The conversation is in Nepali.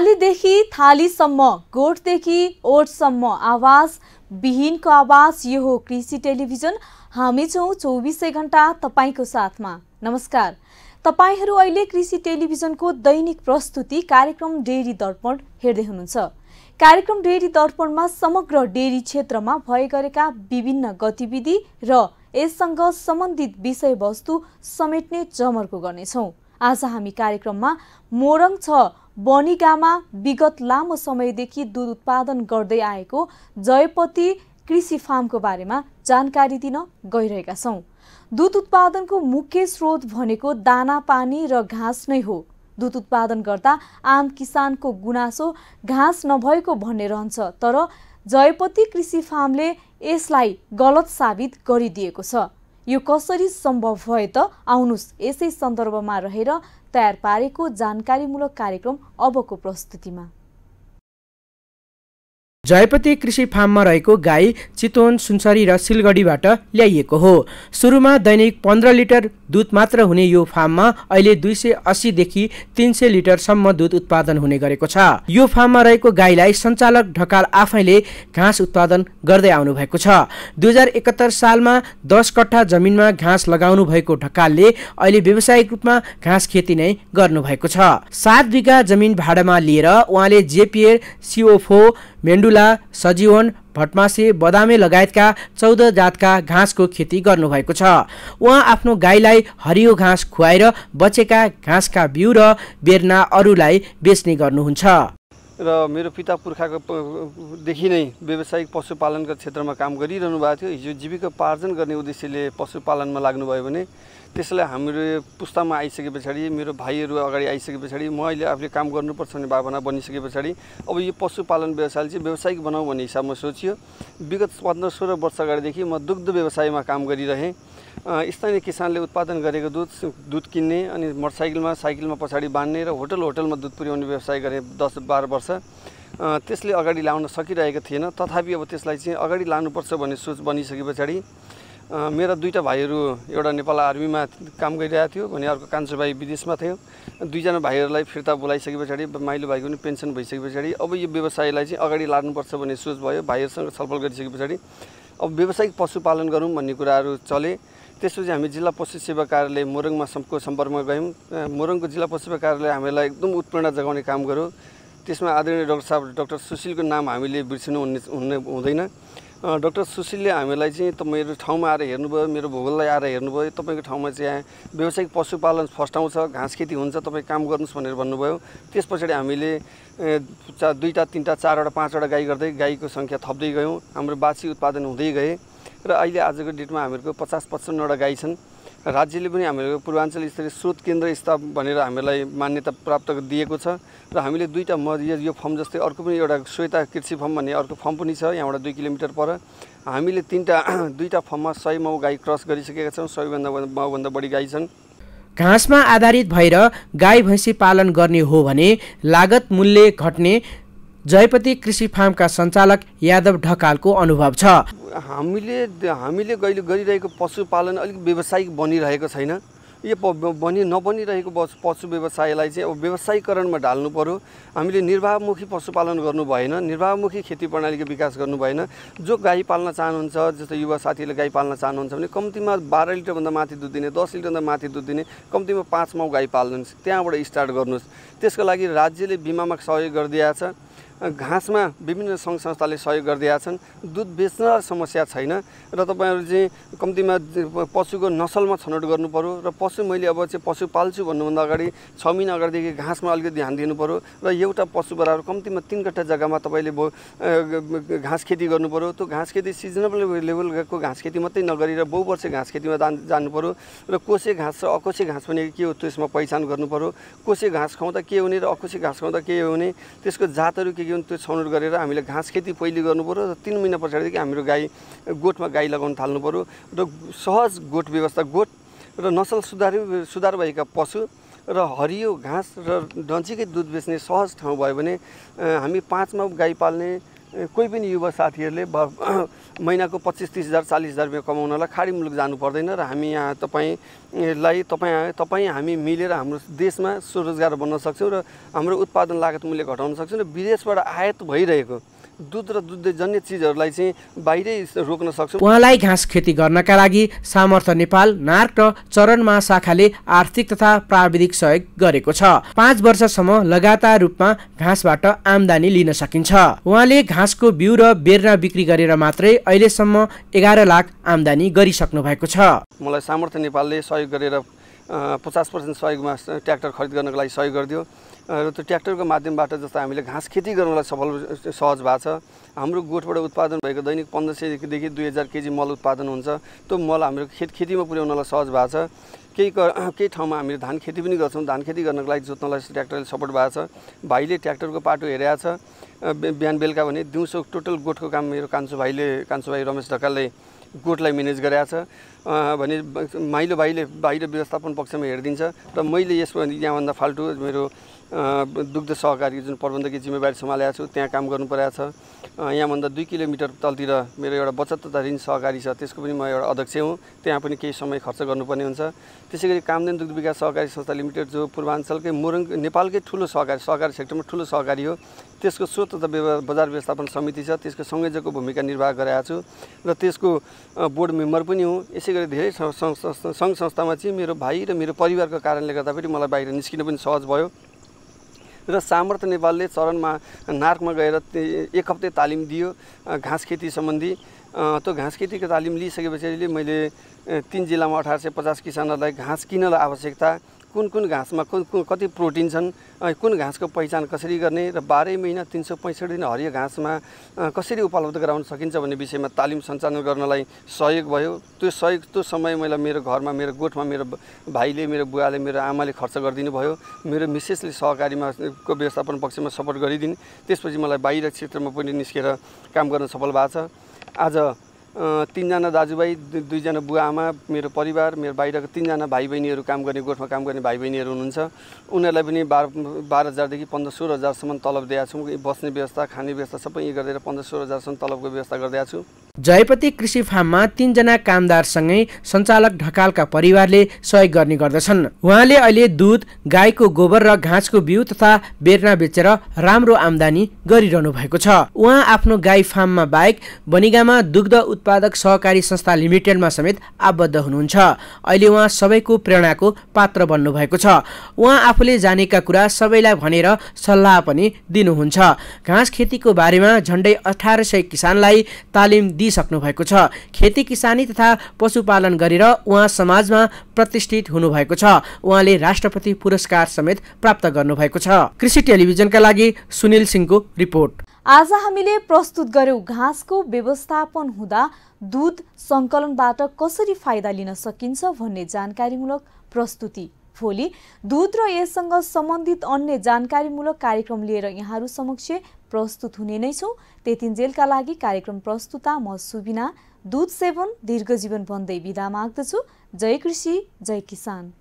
थालीदेखि थालीसम्म गोठदेखि ओठसम्म आवाज विहीनको आवाज यो हो कृषि टेलिभिजन हामी छौँ चौबिसै घन्टा तपाईँको साथमा नमस्कार तपाईँहरू अहिले कृषि टेलिभिजनको दैनिक प्रस्तुति कार्यक्रम डेरी दर्पण हेर्दै हुनुहुन्छ कार्यक्रम डेरी दर्पणमा समग्र डेरी क्षेत्रमा भए गरेका विभिन्न गतिविधि र यससँग सम्बन्धित विषयवस्तु समेट्ने जमर्को गर्नेछौँ आज हामी कार्यक्रममा मोरङ छ बनिगामा विगत लामो समयदेखि दुध उत्पादन गर्दै आएको जयपति कृषि फार्मको बारेमा जानकारी दिन गइरहेका छौँ दुध उत्पादनको मुख्य स्रोत भनेको दाना पानी र घाँस नै हो दुध उत्पादन गर्दा आम किसानको गुनासो घाँस नभएको भन्ने रहन्छ तर जयपति कृषि फार्मले यसलाई गलत साबित गरिदिएको छ यो कसरी सम्भव भयो त आउनुहोस् यसै सन्दर्भमा रहेर तयार पारेको जानकारीमूलक कार्यक्रम अबको प्रस्तुतिमा जयपति कृषि फार्ममा रहेको गाई चितवन सुनसरी र सिलगढीबाट ल्याइएको हो सुरुमा दैनिक पन्ध्र लिटर दुध मात्र हुने यो फार्ममा अहिले दुई सय अस्सीदेखि तिन सय लिटरसम्म दुध उत्पादन हुने गरेको छ यो फार्ममा रहेको गाईलाई सञ्चालक ढकाल आफैले घाँस उत्पादन गर्दै आउनु भएको छ दुई हजार एकात्तर सालमा दस कट्ठा जमिनमा घाँस लगाउनु भएको ढकालले अहिले व्यावसायिक रूपमा घाँस खेती नै गर्नुभएको छ सात बिघा जमिन भाडामा लिएर उहाँले जेपिएर सिओफो मेन्डुला सजीवन भटमासे बदामे लगायतका चौध जातका घाँसको खेती गर्नुभएको छ उहाँ आफ्नो गाईलाई हरियो घाँस खुवाएर बचेका घाँसका बिउ र बेर्ना अरूलाई बेच्ने गर्नुहुन्छ र मेरो पिता पुर्खाको देखि नै व्यावसायिक पशुपालनको क्षेत्रमा काम गरिरहनु भएको थियो हिजो जीविकोपार्जन गर्ने उद्देश्यले पशुपालनमा लाग्नुभयो भने त्यसलाई हाम्रो पुस्तामा आइसके पछाडि मेरो भाइहरू अगाडि आइसके पछाडि म अहिले आफूले काम गर्नुपर्छ भन्ने भावना बनिसके पछाडि अब यो पशुपालन व्यवसाय चाहिँ व्यावसायिक बनाऊ भन्ने हिसाबमा सोचियो विगत पन्ध्र सोह्र वर्ष अगाडिदेखि म दुग्ध व्यवसायमा काम गरिरहेँ स्थानीय किसानले उत्पादन गरेको दुध दुध किन्ने अनि मोटरसाइकलमा साइकलमा पछाडि बाँध्ने र होटल होटलमा दुध पुर्याउने व्यवसाय गरेँ दस बाह्र वर्ष त्यसले अगाडि लाउन सकिरहेको थिएन तथापि अब त्यसलाई चाहिँ अगाडि लानुपर्छ भन्ने सोच बनिसके पछाडि मेरा दुईवटा भाइहरू एउटा नेपाल आर्मीमा काम गरिरहेको थियो भने अर्को कान्छो भाइ विदेशमा थियो दुईजना भाइहरूलाई फिर्ता बोलाइसके पछाडि माइलो भाइको पनि पेन्सन भइसके पछाडि अब यो व्यवसायलाई चाहिँ अगाडि लानुपर्छ भन्ने सोच भयो भाइहरूसँग छलफल गरिसके पछाडि अब व्यावसायिक पशुपालन गरौँ भन्ने कुराहरू चले त्यसपछि हामी जिल्ला पशु सेवा कार्यालय मोरङमा सबको सम्पर्कमा गयौँ मोरङको जिल्ला पशु सेवा कार्यालय हामीलाई एकदम उत्प्रेरणा जगाउने काम गऱ्यो त्यसमा आदरणीय डक्टर साहब डक्टर सुशीलको नाम हामीले बिर्सिनु हुने हुँदैन डक्टर सुशीलले हामीलाई चाहिँ तपाईँहरू ठाउँमा आएर हेर्नुभयो मेरो भूगोललाई आएर हेर्नुभयो तपाईँको ठाउँमा चाहिँ यहाँ व्यावसायिक पशुपालन फस्टाउँछ घाँस खेती हुन्छ तपाईँ काम गर्नुहोस् भनेर भन्नुभयो त्यस पछाडि हामीले चा दुईवटा तिनवटा चारवटा पाँचवटा गाई गर्दै गाईको सङ्ख्या थप्दै गयौँ हाम्रो बासी उत्पादन हुँदै गए र अहिले आजको डेटमा हामीहरूको पचास पचपन्नवटा गाई छन् राज्यले पनि हामीहरूको पूर्वाञ्चल स्तरीय स्रोत केन्द्र स्थाप भनेर हामीलाई मान्यता प्राप्त दिएको छ र हामीले दुईवटा म यो फर्म जस्तै अर्को पनि एउटा श्वेता कृषि फर्म भन्ने अर्को फर्म पनि छ यहाँबाट दुई किलोमिटर पर हामीले तिनवटा दुईवटा फर्ममा सय माउ गाई क्रस गरिसकेका छौँ सयभन्दा माउभन्दा बढी गाई छन् घाँसमा आधारित भएर गाई भैँसी पालन गर्ने हो भने लागत मूल्य घट्ने जयपति कृषि फार्मका सञ्चालक यादव ढकालको अनुभव छ हामीले हामीले गरिरहेको पशुपालन अलिक व्यावसायिक बनिरहेको छैन यो बनि नबनिरहेको पशु व्यवसायलाई चाहिँ अब व्यवसायीकरणमा ढाल्नु पऱ्यो हामीले निर्वाहमुखी पशुपालन गर्नु भएन निर्वाहमुखी खेती प्रणालीको विकास गर्नु भएन जो गाई पाल्न चाहनुहुन्छ जस्तो युवा साथीहरूले गाई पाल्न चाहनुहुन्छ भने कम्तीमा बाह्र लिटरभन्दा माथि दुध दिने दस लिटरभन्दा माथि दुध दिने कम्तीमा पाँच माउ गाई पाल्नुहोस् त्यहाँबाट स्टार्ट गर्नुहोस् त्यसको लागि राज्यले बिमामा सहयोग गरिदिएको छ घाँसमा विभिन्न सङ्घ संस्थाले सहयोग गरिदिएका छन् दुध बेच्न समस्या छैन र तपाईँहरू चाहिँ कम्तीमा पशुको नसलमा छनौट गर्नुपऱ्यो र पशु मैले अब चाहिँ पशु पाल्छु भन्नुभन्दा अगाडि छ महिना अगाडिदेखि घाँसमा अलिकति ध्यान दिनुपऱ्यो र एउटा पशु बराबर कम्तीमा तिन कट्ठा जग्गामा तपाईँले घाँस खेती गर्नुपऱ्यो त्यो घाँस खेती सिजनेबल लेभलको घाँस खेती मात्रै नगरेर र घाँस खेतीमा जान जानुपऱ्यो र कोसे घाँस र अकोसे घाँस भनेको के हो त्यसमा पहिचान गर्नुपऱ्यो कोसे घाँस खुवाउँदा के हुने र अकोसे घाँस खुवाउँदा के हुने त्यसको जातहरू के के जुन त्यो छनौट गरेर हामीले घाँस खेती पहिले गर्नुपऱ्यो र तिन महिना पछाडिदेखि हाम्रो गाई गोठमा गाई लगाउन थाल्नु पऱ्यो र सहज गोठ व्यवस्था गोठ र नसल सुधार सुधार भएका पशु र हरियो घाँस र डन्चीकै दुध बेच्ने सहज ठाउँ भयो भने हामी पाँचमा गाई पाल्ने कोही पनि युवा साथीहरूले भ महिनाको पच्चिस तिस हजार चालिस हजार रुपियाँ कमाउनलाई खाडी मुलुक जानु पर्दैन र हामी यहाँ तपाईँलाई तपाईँ तपाईँ हामी मिलेर हाम्रो देशमा स्वरोजगार बन्न सक्छौँ र हाम्रो उत्पादन लागत मूल्य घटाउन सक्छौँ र विदेशबाट आयात भइरहेको दुध र दुध जन्य चिजहरूलाई चाहिँ बाहिरै रोक्न सक्छौँ उहाँलाई घाँस खेती गर्नका लागि सामर्थ्य नेपाल नार्क र चरण महाशाखाले आर्थिक तथा प्राविधिक सहयोग गरेको छ पाँच वर्षसम्म लगातार रूपमा घाँसबाट आमदानी लिन सकिन्छ उहाँले घाँसको बिउ र बेर्ना बिक्री गरेर मात्रै अहिलेसम्म एघार लाख आमदानी गरिसक्नु भएको छ मलाई सामर्थ्य नेपालले सहयोग गरेर पचास पर्सेन्ट सहयोगमा ट्र्याक्टर खरिद गर्नको लागि सहयोग गरिदियो र त्यो ट्र्याक्टरको माध्यमबाट जस्तो हामीले घाँस खेती गर्नलाई सफल सहज भएको छ हाम्रो गोठबाट उत्पादन भएको दैनिक पन्ध्र सयदेखि दुई हजार केजी मल उत्पादन हुन्छ त्यो मल हाम्रो खेत खेतीमा पुर्याउनलाई सहज भएको छ केही केही ठाउँमा हामीले धान खेती पनि गर्छौँ धान खेती गर्नको लागि जोत्नलाई ट्र्याक्टरले सपोर्ट भएको छ भाइले ट्र्याक्टरको पाटो हेरेको छ बिहान बेलुका भने दिउँसो टोटल गोठको काम मेरो कान्छु भाइले कान्छु भाइ रमेश ढकालले गोठलाई म्यानेज गरेका छ भने माइलो भाइले बाहिर व्यवस्थापन पक्षमा हेरिदिन्छ र मैले यसमा यहाँभन्दा फाल्टु मेरो दुग्ध सहकारी जुन प्रबन्धकीय जिम्मेवारी सम्हालेको छु त्यहाँ काम गर्नु परेको छ यहाँभन्दा दुई किलोमिटर तलतिर मेरो एउटा बचत तथा ऋण सहकारी छ त्यसको पनि म एउटा अध्यक्ष हुँ त्यहाँ पनि केही समय खर्च गर्नुपर्ने हुन्छ त्यसै गरी कामदेन दुग्ध विकास सहकारी संस्था लिमिटेड जो पूर्वाञ्चलकै मोरङ नेपालकै ठुलो सहकारी सहकारी सेक्टरमा ठुलो सहकारी हो त्यसको स्रोत तथा बजार व्यवस्थापन समिति छ त्यसको संयोजकको भूमिका निर्वाह गराएको छु र त्यसको बोर्ड मेम्बर पनि हुँ यसै गरी धेरै सङ्घ संस्थामा चाहिँ मेरो भाइ र मेरो परिवारको कारणले गर्दा पनि मलाई बाहिर निस्किन पनि सहज भयो र सामर्थ्य नेपालले चरणमा नार्कमा गएर एक हप्ते तालिम दियो घाँस खेती सम्बन्धी त्यो घाँस खेतीको तालिम लिइसके मैले तिन जिल्लामा अठार सय पचास किसानहरूलाई घाँस किनलाई आवश्यकता कुन कुन घाँसमा कुन कति प्रोटिन छन् कुन घाँसको पहिचान कसरी गर्ने र बाह्रै महिना तिन सय पैँसठी दिन हरियो घाँसमा कसरी उपलब्ध गराउन सकिन्छ भन्ने विषयमा तालिम सञ्चालन गर्नलाई सहयोग भयो त्यो सहयोग त्यो समय मैले मेरो घरमा मेरो गोठमा मेरो भाइले मेरो बुवाले मेरो आमाले खर्च गरिदिनु भयो मेरो मिसेसले सहकारीमा को व्यवस्थापन पक्षमा सपोर्ट गरिदिने त्यसपछि मलाई बाहिर क्षेत्रमा पनि निस्केर काम गर्न सफल भएको छ आज तिनजना दाजुभाइ दुईजना बुवा आमा मेरो परिवार मेरो बाहिरको तिनजना भाइ बहिनीहरू काम गर्ने गोठमा काम गर्ने भाइ बहिनीहरू हुनुहुन्छ उनीहरूलाई पनि बाह्र बाह्र हजारदेखि पन्ध्र सोह्र हजारसम्म तलब दिएको छौँ बस्ने व्यवस्था खाने व्यवस्था सबै यहीँ गरेर पन्ध्र सोह्र हजारसम्म तलबको व्यवस्था गरिदिएको छु जयपति कृषि फार्ममा तीनजना कामदारसँगै सञ्चालक ढकालका परिवारले सहयोग गर्ने गर्दछन् उहाँले अहिले दुध गाईको गोबर र घाँसको बिउ तथा बेर्ना बेचेर राम्रो आमदानी गरिरहनु भएको छ उहाँ आफ्नो गाई फार्ममा बाहेक बनिगामा दुग्ध उत्पादक सहकारी संस्था लिमिटेडमा समेत आबद्ध हुनुहुन्छ अहिले उहाँ सबैको प्रेरणाको पात्र बन्नुभएको छ उहाँ आफूले जानेका कुरा सबैलाई भनेर सल्लाह पनि दिनुहुन्छ घाँस खेतीको बारेमा झन्डै अठार सय किसानलाई तालिम दिइ दिइसक्नु भएको छ खेती किसानी तथा पशुपालन गरेर उहाँ समाजमा प्रतिष्ठित हुनुभएको छ उहाँले राष्ट्रपति पुरस्कार समेत प्राप्त गर्नुभएको छ कृषि टेलिभिजनका लागि सुनिल सिंहको रिपोर्ट आज हामीले प्रस्तुत गर्यौँ घाँसको व्यवस्थापन हुँदा दुध सङ्कलनबाट कसरी फाइदा लिन सकिन्छ भन्ने जानकारीमूलक प्रस्तुति भोलि दुध र यससँग सम्बन्धित अन्य जानकारीमूलक कार्यक्रम लिएर यहाँहरू समक्ष प्रस्तुत हुने नै छौँ त्यतिन्जेलका लागि कार्यक्रम प्रस्तुता म सुबिना दुध सेवन दीर्घजीवन भन्दै विदा माग्दछु जय कृषि जय किसान